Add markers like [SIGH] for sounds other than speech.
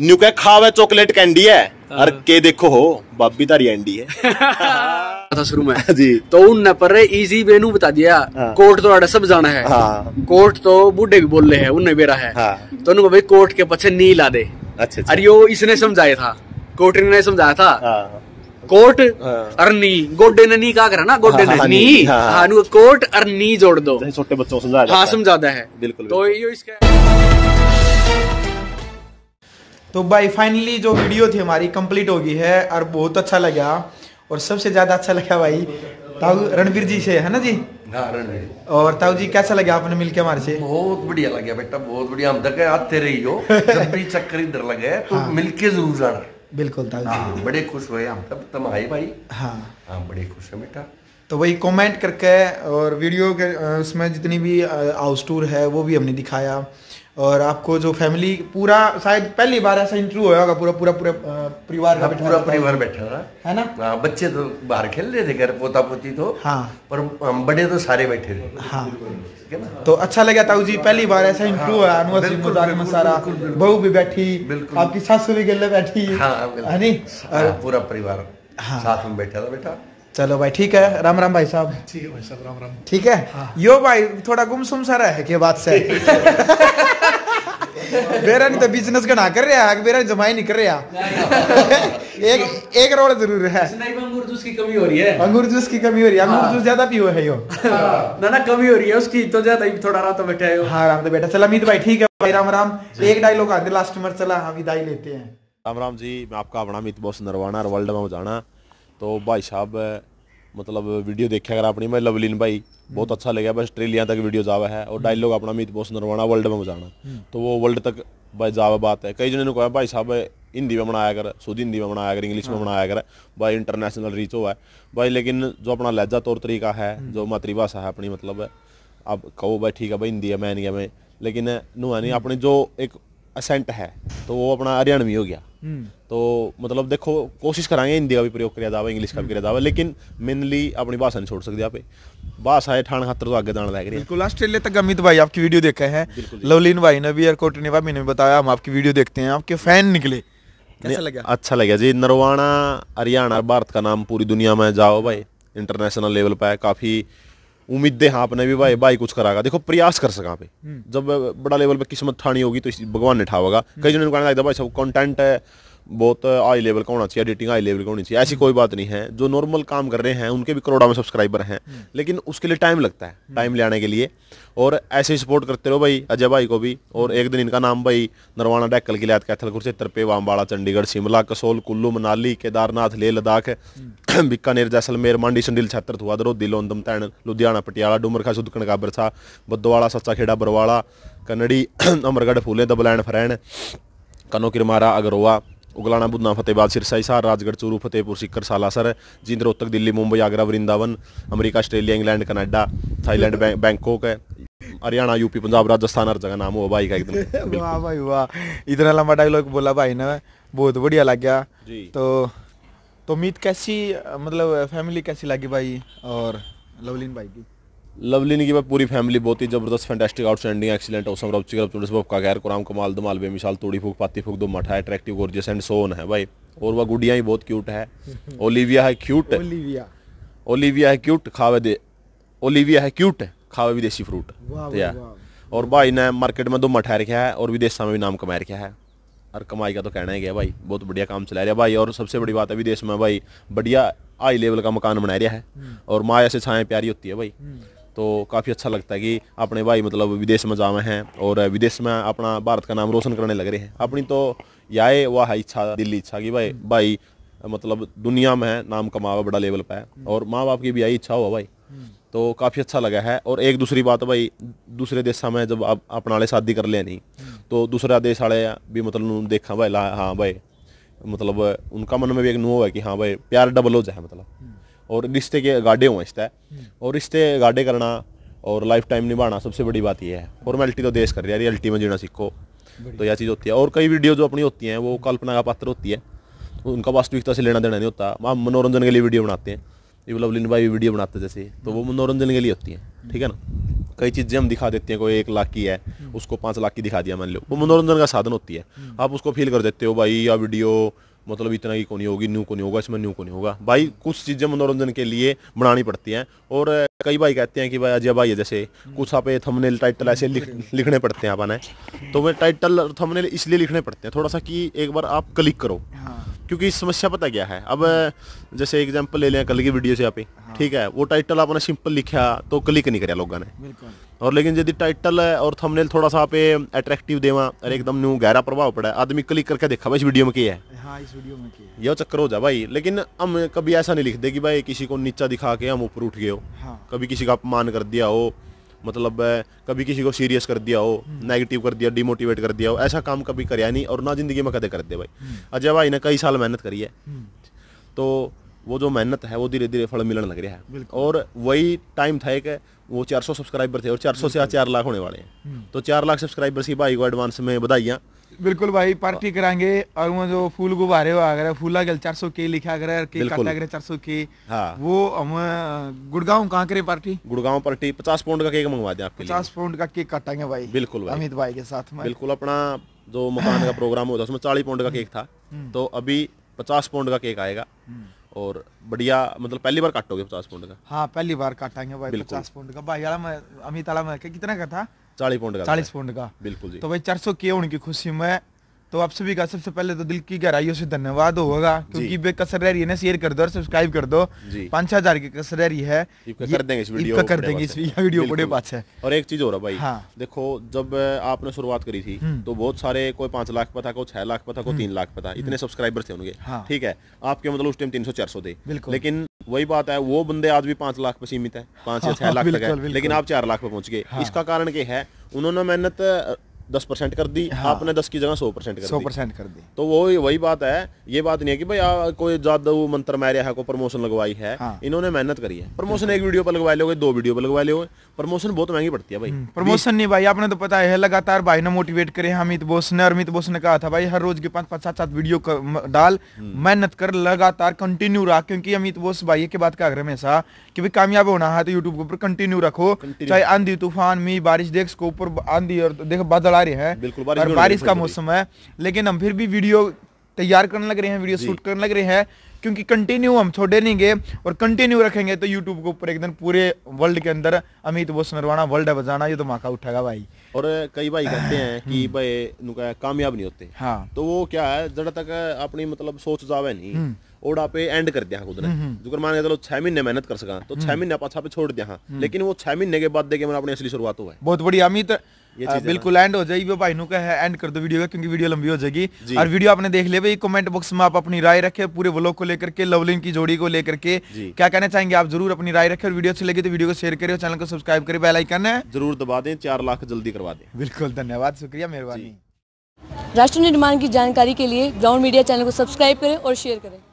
New खावे chocolate candy है हाँ। और के देखो हो बाबी तारी एंडी है [LAUGHS] था शुरू में हाँ जी तो उन नपर इजी वे नु बता दिया हाँ। कोर्ट तो सब जाना है हाँ। कोर्ट तो बूढ़े भी बोल रहे हैं उनने बेरा है हाँ। तो उनको भाई कोर्ट के पीछे नी ला दे अच्छा अरे अच्छा। यो इसने समझाया था कोर्ट ने समझाया था हाँ। कोट अरनी हाँ। गोडे ने नी कहा करा ना गोडे ने नी हानु कोट अरनी जोड़ दो छोटे बच्चों समझा हाँ समझाता है बिल्कुल तो ये इसका तो भाई फाइनली जो वीडियो थी हमारी कंप्लीट हो गई है और बहुत अच्छा लगा और सबसे ज़्यादा अच्छा लगा भाई ताऊ रणबीर जी से है ना जी हाँ और ताऊ जी कैसा लगा आपने मिलके हमारे से बहुत बढ़िया लगे बेटा बहुत बढ़िया हम धक्के आते रही हो जब भी [LAUGHS] चक्कर इधर लगे तो हाँ। मिलके जरूर जाना बिल्कुल ताऊ हाँ, जी बड़े खुश हुए हम तब तुम आए भाई हाँ हाँ बड़े खुश है बेटा तो वही कमेंट करके और वीडियो के उसमें जितनी भी हाउस टूर है वो भी हमने दिखाया और आपको जो फैमिली पूरा शायद पहली बार ऐसा इंटरव्यू होगा हो पूरा पूरा पूरा परिवार हाँ, पूरा परिवार बैठा था है ना आ, हाँ, बच्चे तो बाहर खेल रहे थे घर पोता पोती तो हाँ पर बड़े तो सारे बैठे थे हाँ तो अच्छा लगा ताऊ जी हाँ, पहली बार ऐसा इंटरव्यू हाँ, हुआ अनवर सिंह मुदार में सारा बहू भी बैठी आपकी सासू भी गले बैठी है पूरा परिवार साथ में बैठा था बेटा चलो भाई ठीक है राम राम भाई साहब ठीक है भाई साहब राम राम ठीक है हाँ। यो भाई थोड़ा गुमसुम सा रहा है के बात से बेरा नहीं तो बिजनेस का ना कर रहा है बेरा जमाई नहीं कर रहा एक एक रोड जरूर है अंगूर जूस की कमी हो रही है अंगूर जूस की कमी हो रही है अंगूर हाँ। जूस ज्यादा पियो है यो हाँ। ना ना कमी हो रही है उसकी तो ज्यादा ही थोड़ा रात बैठा है हाँ राम तो बैठा चल अमित भाई ठीक है भाई राम राम एक डायलॉग आगे लास्ट में चला हम विदाई लेते हैं राम राम जी मैं आपका अपना अमित बॉस नरवाना और वर्ल्ड में जाना तो भाई साहब मतलब वीडियो देखा अगर अपनी मैं लवलीन भाई हम्म। बहुत अच्छा लगे भाई ऑस्ट्रेलिया तक वीडियो जावा है और डायलॉग हम्म। अपना मीत बोस नरवाना वर्ल्ड में जाना हम्म। तो वो वर्ल्ड तक भाई जावा बात है कई जने ने कहा भाई साहब हिंदी में बनाया कर शुद्ध हिंदी में बनाया कर इंग्लिश में हाँ। बनाया कर भाई इंटरनेशनल रीच हो है भाई लेकिन जो अपना लहजा तौर तरीका है जो मातृभाषा है अपनी मतलब आप कहो भाई ठीक है भाई हिंदी है मैं इंडिया में लेकिन है नहीं अपनी जो एक असेंट है तो वो अपना हरियाणवी हो गया हम्म। तो मतलब देखो कोशिश कराएंगे हिंदी का भी प्रयोग किया जावा इंग्लिश का भी किया जावा लेकिन मेनली अपनी भाषा नहीं छोड़ सकते आप भाषा है ठाण खातर तो आगे दान लग रही बिल्कुल ऑस्ट्रेलिया तक अमित भाई आपकी वीडियो देखे हैं लवलीन भाई ने भी एयरकोट ने भी बताया हम आपकी वीडियो देखते हैं आपके फैन निकले कैसा लगा अच्छा लगा जी नरवाणा हरियाणा भारत का नाम पूरी दुनिया में जाओ भाई इंटरनेशनल लेवल पर काफ़ी उम्मीद दे हाँ अपने भी भाई भाई कुछ करागा देखो प्रयास कर सका पे हम्म। जब बड़ा लेवल पे किस्मत ठानी होगी तो भगवान ने ठावेगा कई हम्म। जन कहने लगता भाई सब कंटेंट है बहुत हाई लेवल का होना चाहिए एडिटिंग हाई लेवल का होनी चाहिए ऐसी कोई बात नहीं है जो नॉर्मल काम कर रहे हैं उनके भी करोड़ा में सब्सक्राइबर हैं हम्म। लेकिन उसके लिए टाइम लगता है टाइम हम्म। ले आने के लिए और ऐसे ही सपोर्ट करते रहो भाई अजय भाई को भी और एक दिन इनका नाम भाई नरवाना डैकल की लियात कैथल कुरसेतर पे वामबाड़ा चंडीगढ़ शिमला कसोल कुल्लू मनाली केदारनाथ लेह लद्दाख हम्म। [COUGHS] बीकानेर जैसलमेर मांडी संडील छत्र हुआ दरो दिलोन तैन लुधियाना पटियाला डूमरखा सुदकन काबरसा बदोवाड़ा सच्चा खेड़ा बरवाड़ा कन्नड़ी [COUGHS] अमरगढ़ फूलें दबलैन फरैन कनो किरमारा अगरोआ उगलाना बुदना फतेहबाद सिरसाई सार Rajgarh Churu Fatehpur Sikar Salasar Jind Rohtak Delhi Mumbai Agra Vrindavan America Australia England Canada Thailand [LAUGHS] Bangkok है हरियाणा यूपी पंजाब राजस्थान हर जगह नाम हो भाई का एकदम [LAUGHS] वाह भाई वाह इतना लंबा डायलॉग बोला भाई ने बहुत बढ़िया लग गया तो तो उम्मीद कैसी मतलब फैमिली कैसी लगी भाई और लवलीन भाई की लवली ने की पूरी फैमिली बहुत ही जबरदस्त फैंटास्टिक आउटस्टैंडिंग एक्सीलेंट औसम रब का गैर कुराम कमाल दमाल बेमिसाल तोड़ी फूक पाती फूक दो मठा अट्रैक्टिव गोर्जियस एंड सोन है भाई और वह गुडिया ही बहुत क्यूट है [LAUGHS] ओलिविया है क्यूट ओलिविया ओलिविया है क्यूट खावे दे ओलिविया है क्यूट खावे विदेशी फ्रूट या और भाई ने मार्केट में दो मठा रखा है और विदेशा में भी नाम कमा रखा है और कमाई का तो कहना ही गया भाई बहुत बढ़िया काम चला रहा भाई और सबसे बड़ी बात है विदेश में भाई बढ़िया हाई लेवल का मकान बना रहा है हम्म। और माया से छाया प्यारी होती है भाई हम्म। तो काफ़ी अच्छा लगता है कि अपने भाई मतलब विदेश में जावे हैं और विदेश में अपना भारत का नाम रोशन करने लग रहे हैं अपनी तो यह वाह इच्छा दिल्ली इच्छा कि भाई भाई मतलब दुनिया में नाम कमावा बड़ा लेवल पर है और माँ बाप की भी यही इच्छा हुआ भाई तो काफ़ी अच्छा लगा है और एक दूसरी बात भाई दूसरे देशों में जब आप अपना शादी कर ले नहीं तो दूसरा देश वाले भी मतलब देखा भाई हाँ भाई मतलब उनका मन में भी एक नो है कि हाँ भाई प्यार डबल हो जाए मतलब और रिश्ते के गाढ़े हों रिश्ता हम्म। और रिश्ते गाढ़े करना और लाइफ टाइम निभाना सबसे बड़ी बात यह है फॉर्मेलिटी तो देश कर रही है रियलिटी में जीना सीखो तो यह चीज़ होती है और कई वीडियो जो अपनी होती हैं वो कल्पना का पात्र होती है उनका वास्तविकता से लेना देना नहीं होता हम मनोरंजन के लिए वीडियो बनाते हैं ये लवलिन मतलब भाई वीडियो बनाते जैसे तो वो हम्म। मनोरंजन के लिए होती हैं हम्म। ठीक है ना कई चीज़ें हम दिखा देते हैं कोई एक लाख की है उसको पाँच लाख की दिखा दिया मान लो वो मनोरंजन का साधन होती है आप उसको फील कर देते हो भाई या वीडियो मतलब इतना ही नहीं होगी न्यू नहीं होगा इसमें न्यू नहीं होगा भाई कुछ चीज़ें मनोरंजन के लिए बनानी पड़ती हैं और कई भाई कहते हैं कि भाई अजय भाई है जैसे कुछ आप थमनेल टाइटल ऐसे लिख, लिखने पड़ते हैं आपने तो वे टाइटल और इसलिए लिखने पड़ते हैं थोड़ा सा कि एक बार आप क्लिक करो हाँ। क्योंकि इस समस्या पता क्या है अब जैसे एग्जाम्पल ले लें कल की वीडियो से आप हाँ। ठीक है वो टाइटल आपने सिंपल लिखा तो क्लिक नहीं कर लोगों ने और लेकिन यदि टाइटल है और थंबनेल थोड़ा सा आप अट्रैक्टिव देवा और एकदम न्यू गहरा प्रभाव पड़ा आदमी क्लिक करके देखा भाई इस वीडियो में क्या है हाँ इस वीडियो में क्या है यह चक्कर हो जा भाई लेकिन हम कभी ऐसा नहीं लिखते कि भाई किसी को नीचा दिखा के हम ऊपर उठ गए हो हाँ। कभी किसी का अपमान कर दिया हो मतलब कभी किसी को सीरियस कर दिया हो नेगेटिव हम्म। कर दिया डिमोटिवेट कर दिया हो ऐसा काम कभी करया नहीं और ना जिंदगी में कदे कर दे भाई हम्म। अजय भाई ने कई साल मेहनत करी है हम्म। तो वो जो मेहनत है वो धीरे धीरे फल मिलने लग रहा है और वही टाइम था एक वो 400 सब्सक्राइबर थे और 400 से आज चार लाख होने वाले हैं हम्म। तो चार लाख सब्सक्राइबर की भाई को एडवांस में बधाइया बिल्कुल भाई पार्टी कराएंगे और वो जो फूल गुब्बारे आ गए फूला गल चार सौ के लिखा गया के काटा गया चार सौ के हाँ। वो हम गुड़गांव कहाँ करे पार्टी गुड़गांव पार्टी पचास पाउंड का केक मंगवा दें आपके पचास पाउंड का केक काटेंगे भाई बिल्कुल भाई। अमित भाई के साथ में बिल्कुल अपना जो मकान का प्रोग्राम [LAUGHS] होता है उसमें चालीस पाउंड का केक था हम्म। तो अभी पचास पाउंड का केक आएगा हम्म। और बढ़िया मतलब पहली बार काटोगे पचास पाउंड का हाँ पहली बार काटेंगे भाई पचास पाउंड का भाई यार मैं अमित में कितना का था चालीस पाउंड का चालीस पाउंड का बिल्कुल जी तो भाई चार सौ के उनकी खुशी में तो आप सभी का सबसे पहले तो दिल की गहराइयों से धन्यवाद होगा क्योंकि वे कसर रह रही है ना शेयर कर दो और सब्सक्राइब कर दो पांच छह हजार की कसर रह रही है कर देंगे इस वीडियो कर देंगे इस वीडियो बड़े पास है और एक चीज हो रहा भाई हाँ। देखो जब आपने शुरुआत करी थी हम्म। तो बहुत सारे कोई पांच लाख पता को छह लाख पता को हम्म। तीन लाख पता हम्म। इतने सब्सक्राइबर थे उनके हाँ। ठीक है आपके मतलब उस टाइम तीन सौ चार सौ थे बिल्कुल लेकिन वही बात है वो बंदे आज भी पांच लाख पे सीमित है पांच या छह हाँ, लाख तक है लेकिन आप चार लाख पे पहुंच गए हाँ। इसका कारण क्या है उन्होंने मेहनत दस परसेंट कर दी हाँ। आपने दस की जगह सौ परसेंट सौ परसेंट कर दी तो वो वही बात है ये बात नहीं है कि भाई आ, कोई ज्यादा वो मंत्र मैरिया है को प्रमोशन लगवाई है हाँ। इन्होंने मेहनत करी है प्रमोशन एक वीडियो पर लगवा लोगे दो वीडियो पर लगवा लोगे प्रमोशन बहुत महंगी पड़ती है भाई हम्म, प्रमोशन नहीं भाई आपने तो पता है लगातार भाई ने मोटिवेट करे अमित बोस ने अमित बोस ने कहा था भाई हर रोज के पांच पांच सात सात वीडियो डाल हम्म। मेहनत कर लगातार कंटिन्यू रख क्योंकि अमित बोस भाई के बात कहा हमेशा की भाई कामयाब होना है तो यूट्यूब के ऊपर कंटिन्यू रखो चाहे आंधी तूफान मी बारिश देख उसको ऊपर आंधी और देख बादल अनिवार्य है बिल्कुल और बारिश का मौसम है लेकिन हम फिर भी वीडियो तैयार करने लग रहे हैं वीडियो शूट करने लग रहे हैं क्योंकि कंटिन्यू हम छोड़े नहीं गए और कंटिन्यू रखेंगे तो यूट्यूब के ऊपर एक दिन पूरे वर्ल्ड के अंदर अमित बोस नरवाना वर्ल्ड है बजाना ये तो माका उठेगा भाई और कई भाई कहते हैं कि हम्म। भाई कामयाब नहीं होते हाँ तो वो क्या है जरा तक अपनी मतलब सोच जावे नहीं ओड़ा पे एंड कर दिया खुद ने हम्म। जो मान चलो छह महीने मेहनत कर सका तो छह हम्म। महीने पे छोड़ दिया हाँ। लेकिन वो छह महीने के बाद देखे मैंने अपनी असली शुरुआत हुआ है बहुत बढ़िया अमित बिल्कुल एंड हो जाएगी भाई नु का है एंड कर दो वीडियो का क्योंकि वीडियो लंबी हो जाएगी और वीडियो आपने देख ले भाई कमेंट बॉक्स में आप अपनी राय रखे पूरे व्लॉग को लेकर के लवलिन की जोड़ी को लेकर के क्या कहना चाहेंगे आप जरूर अपनी राय रखे और वीडियो अच्छी लगी तो वीडियो को शेयर करें चैनल को सब्सक्राइब करें बेलाइकन है जरूर दबा दें चार लाख जल्दी करवा दें बिल्कुल धन्यवाद शुक्रिया मेहरबानी राष्ट्र निर्माण की जानकारी के लिए ग्राउंड मीडिया चैनल को सब्सक्राइब करें और शेयर करें